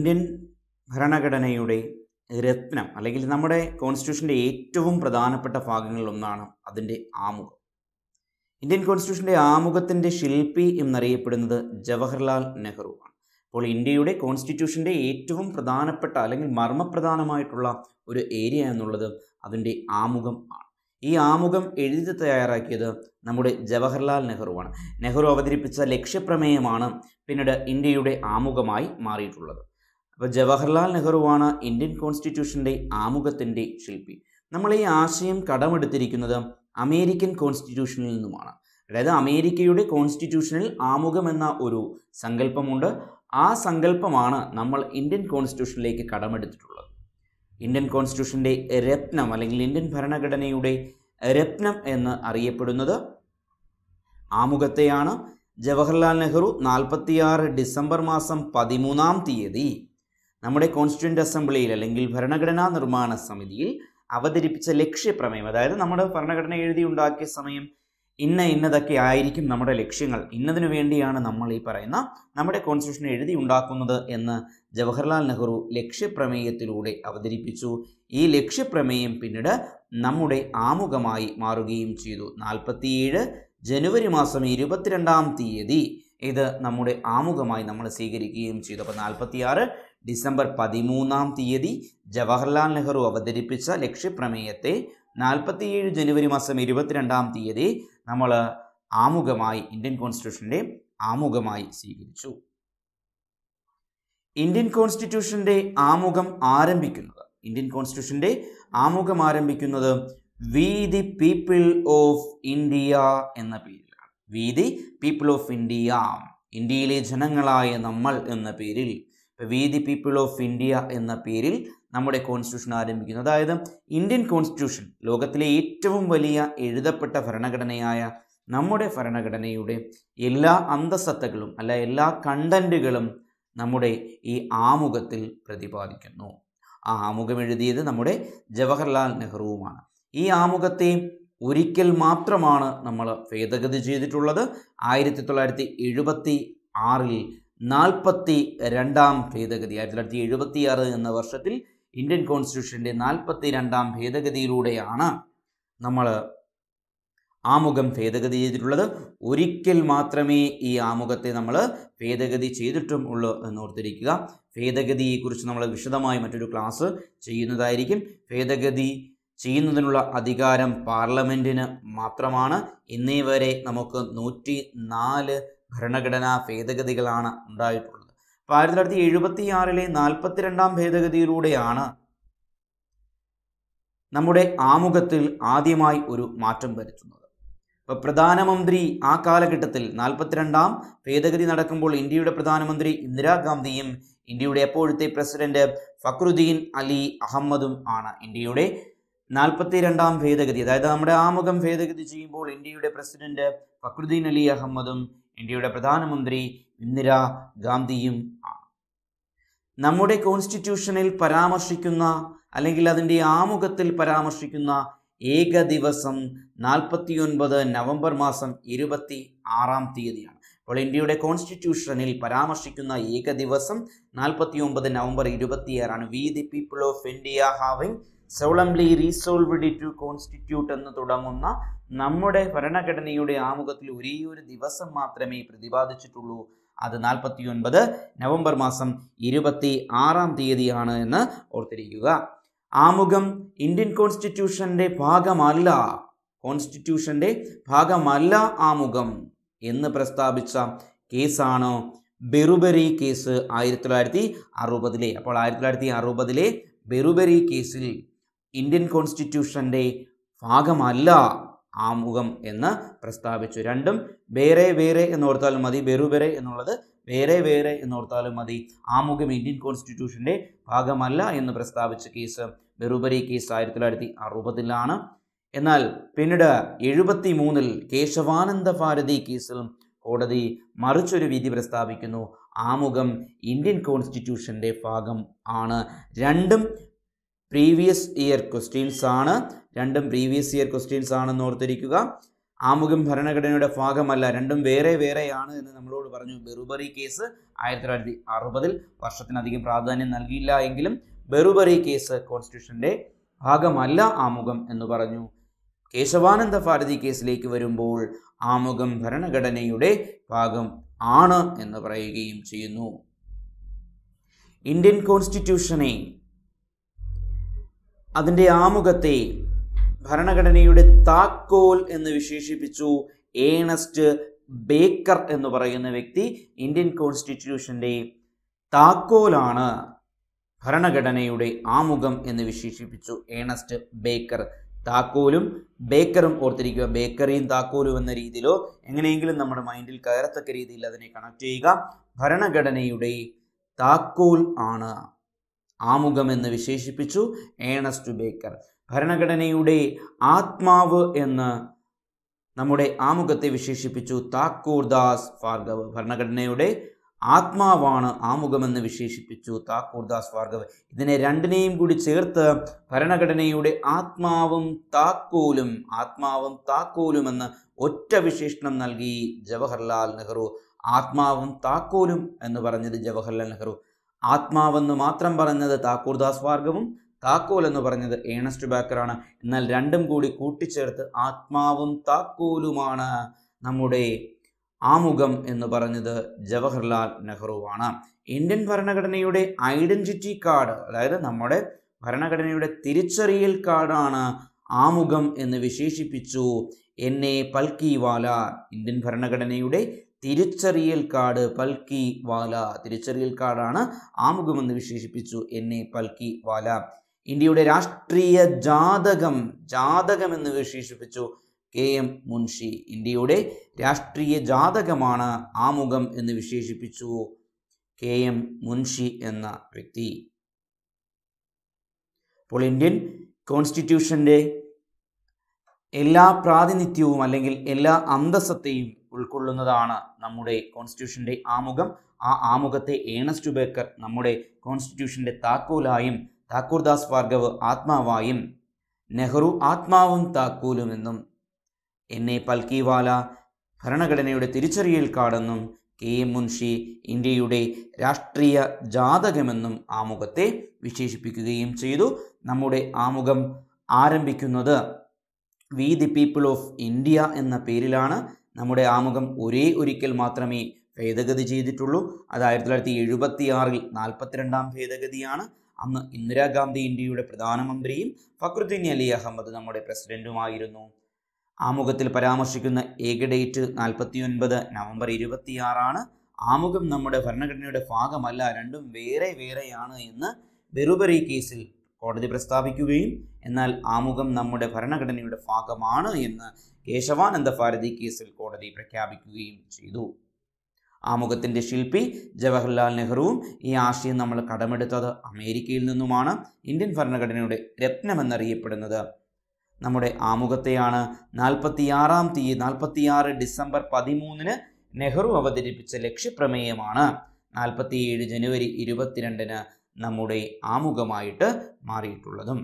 Indian ഭരണഘടനയുടെ രത്നം അല്ലെങ്കിൽ നമ്മുടെ കോൺസ്റ്റിറ്റ്യൂഷൻ്റെ ഏറ്റവും പ്രധാനപ്പെട്ട ഭാഗങ്ങളിലൊന്നാണ് അതിൻ്റെ ആമുഖം ഇന്ത്യൻ കോൺസ്റ്റിറ്റ്യൂഷൻ്റെ ആമുഖത്തിൻ്റെ ശില്പി എന്നറിയപ്പെടുന്നത് ജവഹർലാൽ നെഹ്റു ആണ് അപ്പോൾ ഇന്ത്യയുടെ കോൺസ്റ്റിറ്റ്യൂഷൻ്റെ ഏറ്റവും പ്രധാനപ്പെട്ട അല്ലെങ്കിൽ മർമ്മപ്രധാനമായിട്ടുള്ള ഒരു ഏരിയ എന്നുള്ളത് അതിൻ്റെ ആമുഖം ആണ് ഈ ആമുഖം എഴുതി തയ്യാറാക്കിയത് നമ്മുടെ ജവഹർലാൽ നെഹ്റുവാണ് നെഹ്റു അവതരിപ്പിച്ച ലക്ഷ്യപ്രമേയമാണ് പിന്നീട് ഇന്ത്യയുടെ ആമുഖമായി മാറിയിട്ടുള്ളത് അപ്പോൾ ജവഹർലാൽ നെഹ്റുവാണ് ഇന്ത്യൻ കോൺസ്റ്റിറ്റ്യൂഷൻ്റെ ആമുഖത്തിൻ്റെ ശില്പി നമ്മൾ ഈ ആശയം കടമെടുത്തിരിക്കുന്നത് അമേരിക്കൻ കോൺസ്റ്റിറ്റ്യൂഷനിൽ നിന്നുമാണ് അതായത് അമേരിക്കയുടെ കോൺസ്റ്റിറ്റ്യൂഷനിൽ ആമുഖം എന്ന ഒരു സങ്കല്പമുണ്ട് ആ സങ്കല്പമാണ് നമ്മൾ ഇന്ത്യൻ കോൺസ്റ്റിറ്റ്യൂഷനിലേക്ക് കടമെടുത്തിട്ടുള്ളത് ഇന്ത്യൻ കോൺസ്റ്റിറ്റ്യൂഷൻ്റെ രത്നം അല്ലെങ്കിൽ ഇന്ത്യൻ ഭരണഘടനയുടെ രത്നം എന്ന് അറിയപ്പെടുന്നത് ആമുഖത്തെയാണ് ജവഹർലാൽ നെഹ്റു നാൽപ്പത്തിയാറ് ഡിസംബർ മാസം പതിമൂന്നാം തീയതി നമ്മുടെ കോൺസ്റ്റിറ്റ്യൂൻ്റ് അസംബ്ലിയിൽ അല്ലെങ്കിൽ ഭരണഘടനാ നിർമ്മാണ സമിതിയിൽ അവതരിപ്പിച്ച ലക്ഷ്യപ്രമേയം അതായത് നമ്മുടെ ഭരണഘടന എഴുതി ഉണ്ടാക്കിയ സമയം ഇന്ന ഇന്നതൊക്കെ ആയിരിക്കും നമ്മുടെ ലക്ഷ്യങ്ങൾ ഇന്നതിനു വേണ്ടിയാണ് നമ്മൾ ഈ പറയുന്ന നമ്മുടെ കോൺസ്റ്റിറ്റ്യൂഷൻ എഴുതി ഉണ്ടാക്കുന്നത് എന്ന് ജവഹർലാൽ നെഹ്റു ലക്ഷ്യപ്രമേയത്തിലൂടെ അവതരിപ്പിച്ചു ഈ ലക്ഷ്യപ്രമേയം പിന്നീട് നമ്മുടെ ആമുഖമായി മാറുകയും ചെയ്തു നാൽപ്പത്തിയേഴ് ജനുവരി മാസം ഇരുപത്തിരണ്ടാം തീയതി ഇത് നമ്മുടെ ആമുഖമായി നമ്മൾ സ്വീകരിക്കുകയും ചെയ്തു അപ്പോൾ നാൽപ്പത്തിയാറ് ഡിസംബർ പതിമൂന്നാം തീയതി ജവഹർലാൽ നെഹ്റു അവതരിപ്പിച്ച ലക്ഷ്യപ്രമേയത്തെ നാൽപ്പത്തിയേഴ് ജനുവരി മാസം ഇരുപത്തിരണ്ടാം തീയതി നമ്മൾ ആമുഖമായി ഇന്ത്യൻ കോൺസ്റ്റിറ്റ്യൂഷൻ്റെ ആമുഖമായി സ്വീകരിച്ചു ഇന്ത്യൻ കോൺസ്റ്റിറ്റ്യൂഷൻ്റെ ആമുഖം ആരംഭിക്കുന്നത് ഇന്ത്യൻ കോൺസ്റ്റിറ്റ്യൂഷൻ്റെ ആമുഖം ആരംഭിക്കുന്നത് we the people of India എന്ന പേരിലാണ് we the people of India ഇന്ത്യയിലെ ജനങ്ങളായ നമ്മൾ എന്ന പേരിൽ we the people of India എന്ന പേരിൽ നമ്മുടെ കോൺസ്റ്റിറ്റ്യൂഷൻ ആരംഭിക്കുന്നു അതായത് ഇന്ത്യൻ കോൺസ്റ്റിറ്റ്യൂഷൻ ലോകത്തിലെ ഏറ്റവും വലിയ എഴുതപ്പെട്ട ഭരണഘടനയായ നമ്മുടെ ഭരണഘടനയുടെ എല്ലാ അന്തസത്തകളും അല്ല എല്ലാ കണ്ടൻറ്റുകളും നമ്മുടെ ഈ ആമുഖത്തിൽ പ്രതിപാദിക്കുന്നു ആ ആമുഖം എഴുതിയത് നമ്മുടെ ജവഹർലാൽ നെഹ്റുവുമാണ് ഈ ആമുഖത്തെ ഒരിക്കൽ മാത്രമാണ് നമ്മൾ ഭേദഗതി ചെയ്തിട്ടുള്ളത് ആയിരത്തി തൊള്ളായിരത്തി എഴുപത്തി ആറിൽ നാൽപ്പത്തി രണ്ടാം ഭേദഗതി ആയിരത്തി തൊള്ളായിരത്തി ആറ് എന്ന വർഷത്തിൽ ഇന്ത്യൻ കോൺസ്റ്റിറ്റ്യൂഷൻ്റെ നാൽപ്പത്തി രണ്ടാം ഭേദഗതിയിലൂടെയാണ് നമ്മൾ ആമുഖം ഭേദഗതി ചെയ്തിട്ടുള്ളത് ഒരിക്കൽ മാത്രമേ ഈ ആമുഖത്തെ നമ്മൾ ഭേദഗതി ചെയ്തിട്ടും ഉള്ളൂ എന്നോർത്തിരിക്കുക ഭേദഗതിയെക്കുറിച്ച് നമ്മൾ വിശദമായി മറ്റൊരു ക്ലാസ് ചെയ്യുന്നതായിരിക്കും ഭേദഗതി ചെയ്യുന്നതിനുള്ള അധികാരം പാർലമെൻറ്റിന് മാത്രമാണ് ഇന്നേ വരെ നമുക്ക് നൂറ്റി നാല് ഭരണഘടനാ ഭേദഗതികളാണ് ഉണ്ടായിട്ടുള്ളത് അപ്പോൾ ആയിരത്തി തൊള്ളായിരത്തി എഴുപത്തി ആറിലെ നാൽപ്പത്തിരണ്ടാം ഭേദഗതിയിലൂടെയാണ് നമ്മുടെ ആമുഖത്തിൽ ആദ്യമായി ഒരു മാറ്റം വരുത്തുന്നത് അപ്പോൾ പ്രധാനമന്ത്രി ആ കാലഘട്ടത്തിൽ നാൽപ്പത്തിരണ്ടാം ഭേദഗതി നടക്കുമ്പോൾ ഇന്ത്യയുടെ പ്രധാനമന്ത്രി ഇന്ദിരാഗാന്ധിയും ഇന്ത്യയുടെ എപ്പോഴത്തെ പ്രസിഡന്റ് ഫക്രുദ്ദീൻ അലി അഹമ്മദും ആണ് ഇന്ത്യയുടെ രണ്ടാം ഭേദഗതി അതായത് നമ്മുടെ ആമുഖം ഭേദഗതി ചെയ്യുമ്പോൾ ഇന്ത്യയുടെ പ്രസിഡന്റ് ഫക്രുദ്ദീൻ അലി അഹമ്മദും ഇന്ത്യയുടെ പ്രധാനമന്ത്രി ഇന്ദിരാ ഗാന്ധിയും ആണ് നമ്മുടെ കോൺസ്റ്റിറ്റ്യൂഷനിൽ പരാമർശിക്കുന്ന അല്ലെങ്കിൽ അതിൻ്റെ ആമുഖത്തിൽ പരാമർശിക്കുന്ന ഏക ദിവസം നാൽപ്പത്തിയൊൻപത് നവംബർ മാസം ഇരുപത്തി ആറാം തീയതിയാണ് അപ്പോൾ ഇന്ത്യയുടെ കോൺസ്റ്റിറ്റ്യൂഷനിൽ പരാമർശിക്കുന്ന ഏക ദിവസം നാൽപ്പത്തി ഒമ്പത് നവംബർ ഇരുപത്തിയാറാണ് we the people of India having solemnly resolved to constitute എന്ന് തുടങ്ങുന്ന നമ്മുടെ ഭരണഘടനയുടെ ആമുഖത്തിൽ ഒരേ ഒരു ദിവസം മാത്രമേ പ്രതിപാദിച്ചിട്ടുള്ളൂ അത് നാൽപ്പത്തി ഒൻപത് നവംബർ മാസം ഇരുപത്തി ആറാം തീയതിയാണ് എന്ന് ഓർത്തിരിക്കുക ആമുഖം ഇന്ത്യൻ കോൺസ്റ്റിറ്റ്യൂഷന്റെ ഭാഗമല്ല കോൺസ്റ്റിറ്റ്യൂഷന്റെ ഭാഗമല്ല ആമുഖം എന്ന് പ്രസ്താവിച്ച കേസാണ് ബെറുബെറി കേസ് ആയിരത്തി തൊള്ളായിരത്തി അറുപതിലെ അപ്പോൾ ആയിരത്തി തൊള്ളായിരത്തി അറുപതിലെ ബെറുബെറി കേസിൽ ഇന്ത്യൻ കോൺസ്റ്റിറ്റ്യൂഷൻ്റെ ഭാഗമല്ല ആമുഖം എന്ന് പ്രസ്താവിച്ചു രണ്ടും വേറെ വേറെ എന്നോർത്താലും മതി ബെറുബെറെ എന്നുള്ളത് വേറെ വേറെ എന്നോർത്താലും മതി ആമുഖം ഇന്ത്യൻ കോൺസ്റ്റിറ്റ്യൂഷൻ്റെ ഭാഗമല്ല എന്ന് പ്രസ്താവിച്ച കേസ് ബെറുബരി കേസ് ആയിരത്തി തൊള്ളായിരത്തി അറുപതിലാണ് എന്നാൽ പിന്നീട് എഴുപത്തി മൂന്നിൽ കേശവാനന്ദ ഭാരതി കേസിൽ കോടതി മറിച്ചൊരു വിധി പ്രസ്താവിക്കുന്നു ആമുഖം ഇന്ത്യൻ കോൺസ്റ്റിറ്റ്യൂഷൻ്റെ ഭാഗം ആണ് രണ്ടും പ്രീവിയസ് ഇയർ ക്വസ്റ്റ്യൻസ് ആണ് രണ്ടും പ്രീവിയസ് ഇയർ ക്വസ്റ്റ്യൻസ് ആണെന്ന് ഓർത്തിരിക്കുക ആമുഖം ഭരണഘടനയുടെ ഭാഗമല്ല രണ്ടും വേറെ വേറെയാണ് എന്ന് നമ്മളോട് പറഞ്ഞു ബെറുബറി കേസ് ആയിരത്തി തൊള്ളായിരത്തി അറുപതിൽ വർഷത്തിനധികം പ്രാധാന്യം നൽകിയില്ല എങ്കിലും ബെറുബറി കേസ് കോൺസ്റ്റിറ്റ്യൂഷൻ്റെ ഭാഗമല്ല ആമുഖം എന്ന് പറഞ്ഞു കേശവാനന്ദ ഭാരതി കേസിലേക്ക് വരുമ്പോൾ ആമുഖം ഭരണഘടനയുടെ ഭാഗം ആണ് എന്ന് പറയുകയും ചെയ്യുന്നു ഇന്ത്യൻ കോൺസ്റ്റിറ്റ്യൂഷനെ അതിൻ്റെ ആമുഖത്തെ ഭരണഘടനയുടെ താക്കോൽ എന്ന് വിശേഷിപ്പിച്ചു ഏണസ്റ്റ് ബേക്കർ എന്ന് പറയുന്ന വ്യക്തി ഇന്ത്യൻ കോൺസ്റ്റിറ്റ്യൂഷൻ്റെ താക്കോലാണ് ഭരണഘടനയുടെ ആമുഖം എന്ന് വിശേഷിപ്പിച്ചു ഏണസ്റ്റ് ബേക്കർ താക്കോലും ബേക്കറും ഓർത്തിരിക്കുക ബേക്കറിയും താക്കോലും എന്ന രീതിയിലോ എങ്ങനെയെങ്കിലും നമ്മുടെ മൈൻഡിൽ കയറത്തക്ക രീതിയിൽ അതിനെ കണക്ട് ചെയ്യുക ഭരണഘടനയുടെ താക്കോൽ ആണ് ആമുഖമെന്ന് വിശേഷിപ്പിച്ചു ഏണസ്റ്റ് ബേക്കർ ഭരണഘടനയുടെ ആത്മാവ് എന്ന് നമ്മുടെ ആമുഖത്തെ വിശേഷിപ്പിച്ചു താക്കൂർദാസ് ഭാർഗവ് ഭരണഘടനയുടെ ആത്മാവാണ് ആമുഖമെന്ന് വിശേഷിപ്പിച്ചു താക്കൂർദാസ് ഭാർഗവ് ഇതിനെ രണ്ടിനെയും കൂടി ചേർത്ത് ഭരണഘടനയുടെ ആത്മാവും താക്കോലും ആത്മാവും താക്കോലും എന്ന് ഒറ്റ വിശേഷണം നൽകി ജവഹർലാൽ നെഹ്റു ആത്മാവും താക്കോലും എന്ന് പറഞ്ഞത് ജവഹർലാൽ നെഹ്റു ആത്മാവെന്ന് മാത്രം പറഞ്ഞത് ദാസ് വാർഗവും താക്കോൽ എന്ന് പറഞ്ഞത് ഏണസ്റ്റ് ബാക്കറാണ് എന്നാൽ രണ്ടും കൂടി കൂട്ടിച്ചേർത്ത് ആത്മാവും താക്കോലുമാണ് നമ്മുടെ ആമുഖം എന്ന് പറഞ്ഞത് ജവഹർലാൽ നെഹ്റുവാണ് ഇന്ത്യൻ ഭരണഘടനയുടെ ഐഡന്റിറ്റി കാർഡ് അതായത് നമ്മുടെ ഭരണഘടനയുടെ തിരിച്ചറിയൽ കാർഡാണ് ആമുഖം എന്ന് വിശേഷിപ്പിച്ചു എന്നെ എ പൽക്കിവാല ഇന്ത്യൻ ഭരണഘടനയുടെ തിരിച്ചറിയൽ കാർഡ് പൽക്കി വാല തിരിച്ചറിയൽ കാർഡാണ് ആമുഖമെന്ന് വിശേഷിപ്പിച്ചു എന്നെ പൽക്കി വാല ഇന്ത്യയുടെ രാഷ്ട്രീയ ജാതകം ജാതകം എന്ന് വിശേഷിപ്പിച്ചു കെ എം മുൻഷി ഇന്ത്യയുടെ രാഷ്ട്രീയ ജാതകമാണ് ആമുഖം എന്ന് വിശേഷിപ്പിച്ചു കെ എം മുൻഷി എന്ന വ്യക്തി അപ്പോൾ ഇന്ത്യൻ കോൺസ്റ്റിറ്റ്യൂഷൻ്റെ എല്ലാ പ്രാതിനിധ്യവും അല്ലെങ്കിൽ എല്ലാ അന്തസ്സത്തെയും ഉൾക്കൊള്ളുന്നതാണ് നമ്മുടെ കോൺസ്റ്റിറ്റ്യൂഷൻ്റെ ആമുഖം ആ ആമുഖത്തെ ഏണസ്റ്റ് ബേക്കർ നമ്മുടെ കോൺസ്റ്റിറ്റ്യൂഷൻ്റെ താക്കോലായും താക്കൂർദാസ് ഭാർഗവ് ആത്മാവായും നെഹ്റു ആത്മാവും താക്കൂലുമെന്നും എന്നെ പൽക്കിവാല ഭരണഘടനയുടെ തിരിച്ചറിയൽ കാടെന്നും കെ എം മുൻഷി ഇന്ത്യയുടെ രാഷ്ട്രീയ ജാതകമെന്നും ആമുഖത്തെ വിശേഷിപ്പിക്കുകയും ചെയ്തു നമ്മുടെ ആമുഖം ആരംഭിക്കുന്നത് we the people of India എന്ന പേരിലാണ് നമ്മുടെ ആമുഖം ഒരേ ഒരിക്കൽ മാത്രമേ ഭേദഗതി ചെയ്തിട്ടുള്ളൂ അത് ആയിരത്തി തൊള്ളായിരത്തി എഴുപത്തി ആറിൽ നാൽപ്പത്തിരണ്ടാം ഭേദഗതിയാണ് അന്ന് ഇന്ദിരാഗാന്ധി ഇന്ത്യയുടെ പ്രധാനമന്ത്രിയും ഫക്രുദ്ദീൻ അലി അഹമ്മദ് നമ്മുടെ പ്രസിഡന്റുമായിരുന്നു ആമുഖത്തിൽ പരാമർശിക്കുന്ന ഏക ഡേറ്റ് നാൽപ്പത്തി ഒൻപത് നവംബർ ഇരുപത്തിയാറാണ് ആമുഖം നമ്മുടെ ഭരണഘടനയുടെ ഭാഗമല്ല രണ്ടും വേറെ വേറെയാണ് എന്ന് ബെറുബറി കേസിൽ കോടതി പ്രസ്താവിക്കുകയും എന്നാൽ ആമുഖം നമ്മുടെ ഭരണഘടനയുടെ ഭാഗമാണ് എന്ന് കേശവാനന്ദ ഭാരതി കേസിൽ കോടതി പ്രഖ്യാപിക്കുകയും ചെയ്തു ആമുഖത്തിൻ്റെ ശില്പി ജവഹർലാൽ നെഹ്റുവും ഈ ആശയം നമ്മൾ കടമെടുത്തത് അമേരിക്കയിൽ നിന്നുമാണ് ഇന്ത്യൻ ഭരണഘടനയുടെ രത്നമെന്നറിയപ്പെടുന്നത് നമ്മുടെ ആമുഖത്തെയാണ് നാൽപ്പത്തിയാറാം തീയതി നാൽപ്പത്തിയാറ് ഡിസംബർ പതിമൂന്നിന് നെഹ്റു അവതരിപ്പിച്ച ലക്ഷ്യപ്രമേയമാണ് നാൽപ്പത്തിയേഴ് ജനുവരി ഇരുപത്തിരണ്ടിന് നമ്മുടെ ആമുഖമായിട്ട് മാറിയിട്ടുള്ളതും